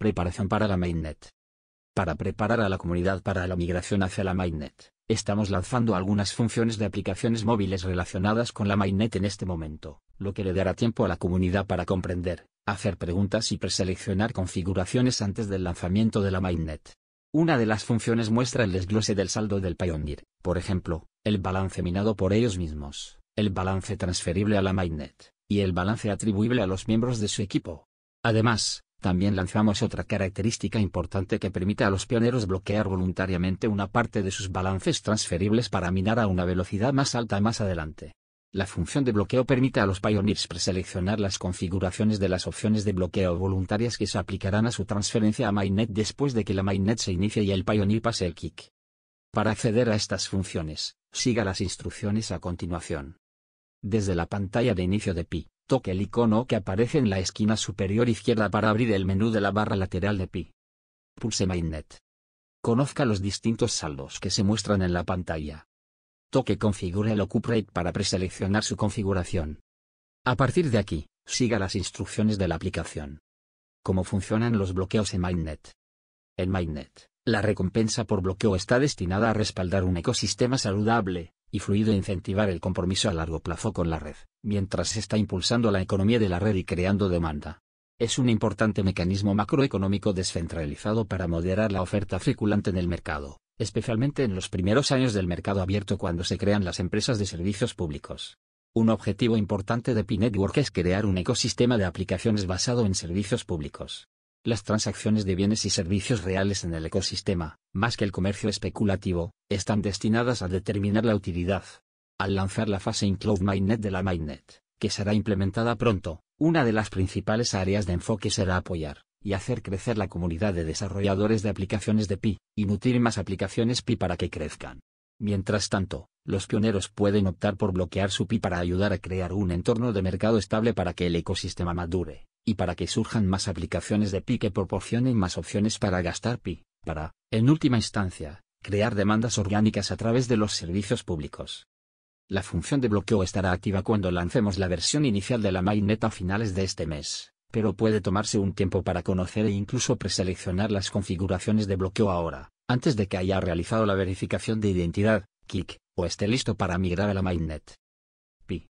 Preparación para la Mainnet. Para preparar a la comunidad para la migración hacia la Mainnet, estamos lanzando algunas funciones de aplicaciones móviles relacionadas con la Mainnet en este momento, lo que le dará tiempo a la comunidad para comprender, hacer preguntas y preseleccionar configuraciones antes del lanzamiento de la Mainnet. Una de las funciones muestra el desglose del saldo del Pioneer, por ejemplo, el balance minado por ellos mismos, el balance transferible a la Mainnet, y el balance atribuible a los miembros de su equipo. Además, también lanzamos otra característica importante que permite a los pioneros bloquear voluntariamente una parte de sus balances transferibles para minar a una velocidad más alta más adelante. La función de bloqueo permite a los pioneers preseleccionar las configuraciones de las opciones de bloqueo voluntarias que se aplicarán a su transferencia a Mainnet después de que la Mainnet se inicie y el pioneer pase el kick. Para acceder a estas funciones, siga las instrucciones a continuación. Desde la pantalla de inicio de Pi, toque el icono que aparece en la esquina superior izquierda para abrir el menú de la barra lateral de Pi. Pulse Mainnet. Conozca los distintos saldos que se muestran en la pantalla. Toque Configure el OcuPrate para preseleccionar su configuración. A partir de aquí, siga las instrucciones de la aplicación. ¿Cómo funcionan los bloqueos en Mainnet? En Mainnet, la recompensa por bloqueo está destinada a respaldar un ecosistema saludable, y fluido incentivar el compromiso a largo plazo con la red, mientras se está impulsando la economía de la red y creando demanda. Es un importante mecanismo macroeconómico descentralizado para moderar la oferta circulante en el mercado, especialmente en los primeros años del mercado abierto cuando se crean las empresas de servicios públicos. Un objetivo importante de P-Network es crear un ecosistema de aplicaciones basado en servicios públicos, las transacciones de bienes y servicios reales en el ecosistema, más que el comercio especulativo, están destinadas a determinar la utilidad. Al lanzar la fase in Cloud de la Mainnet, que será implementada pronto, una de las principales áreas de enfoque será apoyar y hacer crecer la comunidad de desarrolladores de aplicaciones de Pi, y nutrir más aplicaciones Pi para que crezcan. Mientras tanto, los pioneros pueden optar por bloquear su Pi para ayudar a crear un entorno de mercado estable para que el ecosistema madure y para que surjan más aplicaciones de Pi que proporcionen más opciones para gastar Pi, para, en última instancia, crear demandas orgánicas a través de los servicios públicos. La función de bloqueo estará activa cuando lancemos la versión inicial de la mainnet a finales de este mes, pero puede tomarse un tiempo para conocer e incluso preseleccionar las configuraciones de bloqueo ahora, antes de que haya realizado la verificación de identidad, KIC, o esté listo para migrar a la mainnet. Pi.